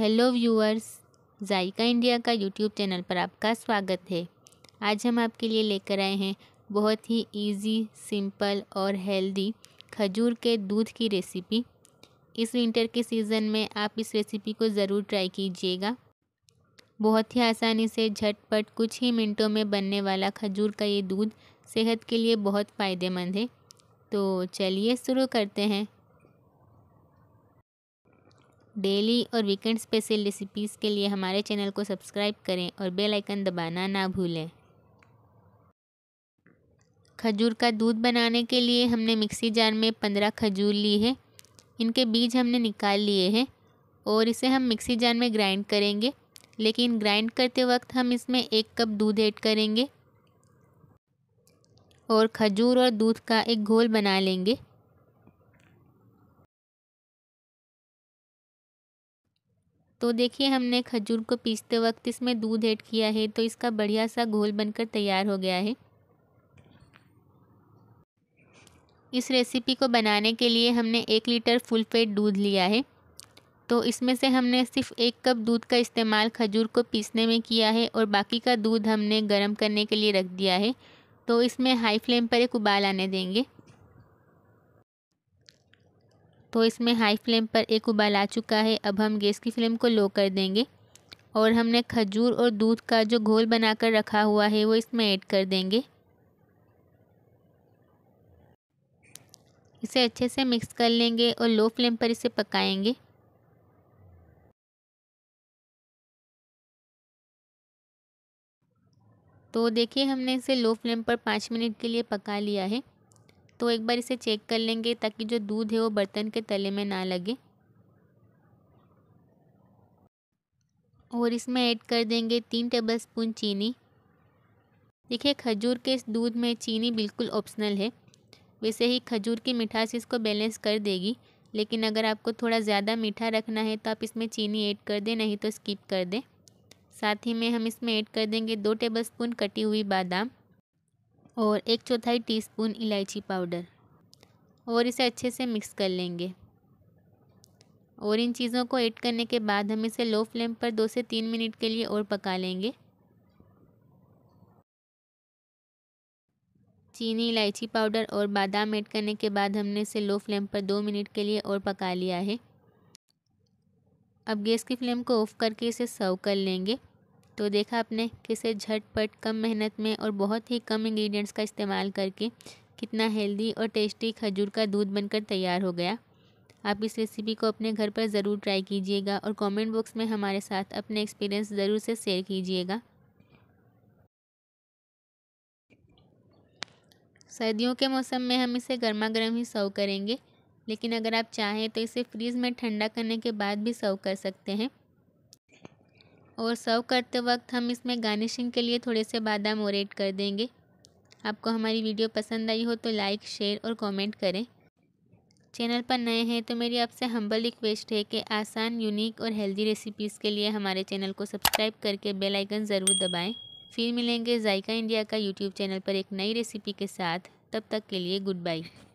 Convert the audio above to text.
hello viewers Zaika India का YouTube channel पर आपका स्वागत है आज हम आपके लिए लेकर आए हैं बहुत ही इजी सिंपल और हेल्दी खजूर के दूध की रेसिपी इस विंटर के सीज़न में आप इस रेसिपी को ज़रूर ट्राई कीजिएगा बहुत ही आसानी से झटपट कुछ ही मिनटों में बनने वाला खजूर का ये दूध सेहत के लिए बहुत फ़ायदेमंद है तो चलिए शुरू करते हैं डेली और वीकेंड स्पेशल रेसिपीज़ के लिए हमारे चैनल को सब्सक्राइब करें और बेल आइकन दबाना ना भूलें खजूर का दूध बनाने के लिए हमने मिक्सी जार में पंद्रह खजूर ली है इनके बीज हमने निकाल लिए हैं और इसे हम मिक्सी जार में ग्राइंड करेंगे लेकिन ग्राइंड करते वक्त हम इसमें एक कप दूध ऐड करेंगे और खजूर और दूध का एक घोल बना लेंगे तो देखिए हमने खजूर को पीसते वक्त इसमें दूध ऐड किया है तो इसका बढ़िया सा घोल बनकर तैयार हो गया है इस रेसिपी को बनाने के लिए हमने एक लीटर फुल फेट दूध लिया है तो इसमें से हमने सिर्फ एक कप दूध का इस्तेमाल खजूर को पीसने में किया है और बाकी का दूध हमने गर्म करने के लिए रख दिया है तो इसमें हाई फ्लेम पर एक उबाल आने देंगे तो इसमें हाई फ्लेम पर एक उबाल आ चुका है अब हम गैस की फ्लेम को लो कर देंगे और हमने खजूर और दूध का जो घोल बनाकर रखा हुआ है वो इसमें ऐड कर देंगे इसे अच्छे से मिक्स कर लेंगे और लो फ्लेम पर इसे पकाएंगे तो देखिए हमने इसे लो फ्लेम पर पाँच मिनट के लिए पका लिया है तो एक बार इसे चेक कर लेंगे ताकि जो दूध है वो बर्तन के तले में ना लगे और इसमें ऐड कर देंगे तीन टेबलस्पून चीनी देखिए खजूर के इस दूध में चीनी बिल्कुल ऑप्शनल है वैसे ही खजूर की मिठास इसको बैलेंस कर देगी लेकिन अगर आपको थोड़ा ज़्यादा मीठा रखना है तो आप इसमें चीनी ऐड कर दें नहीं तो स्किप कर दें साथ ही में हम इसमें ऐड कर देंगे दो टेबलस्पून कटी हुई बादाम और एक चौथाई टीस्पून इलायची पाउडर और इसे अच्छे से मिक्स कर लेंगे और इन चीज़ों को ऐड करने के बाद हम इसे लो फ्लेम पर दो से तीन मिनट के लिए और पका लेंगे चीनी इलायची पाउडर और बादाम ऐड करने के बाद हमने इसे लो फ्लेम पर दो मिनट के लिए और पका लिया है अब गैस की फ्लेम को ऑफ़ करके इसे सर्व कर लेंगे तो देखा आपने किसे झटपट कम मेहनत में और बहुत ही कम इंग्रेडिएंट्स का इस्तेमाल करके कितना हेल्दी और टेस्टी खजूर का दूध बनकर तैयार हो गया आप इस रेसिपी को अपने घर पर ज़रूर ट्राई कीजिएगा और कमेंट बॉक्स में हमारे साथ अपने एक्सपीरियंस ज़रूर से शेयर कीजिएगा सर्दियों के मौसम में हम इसे गर्मा गर्म ही सर्व करेंगे लेकिन अगर आप चाहें तो इसे फ्रीज़ में ठंडा करने के बाद भी सर्व कर सकते हैं और सर्व करते वक्त हम इसमें गार्निशिंग के लिए थोड़े से बादाम और ऐड कर देंगे आपको हमारी वीडियो पसंद आई हो तो लाइक शेयर और कमेंट करें चैनल पर नए हैं तो मेरी आपसे हम्बल रिक्वेस्ट है कि आसान यूनिक और हेल्दी रेसिपीज़ के लिए हमारे चैनल को सब्सक्राइब करके बेल आइकन ज़रूर दबाएं फिर मिलेंगे जायका इंडिया का यूट्यूब चैनल पर एक नई रेसिपी के साथ तब तक के लिए गुड बाई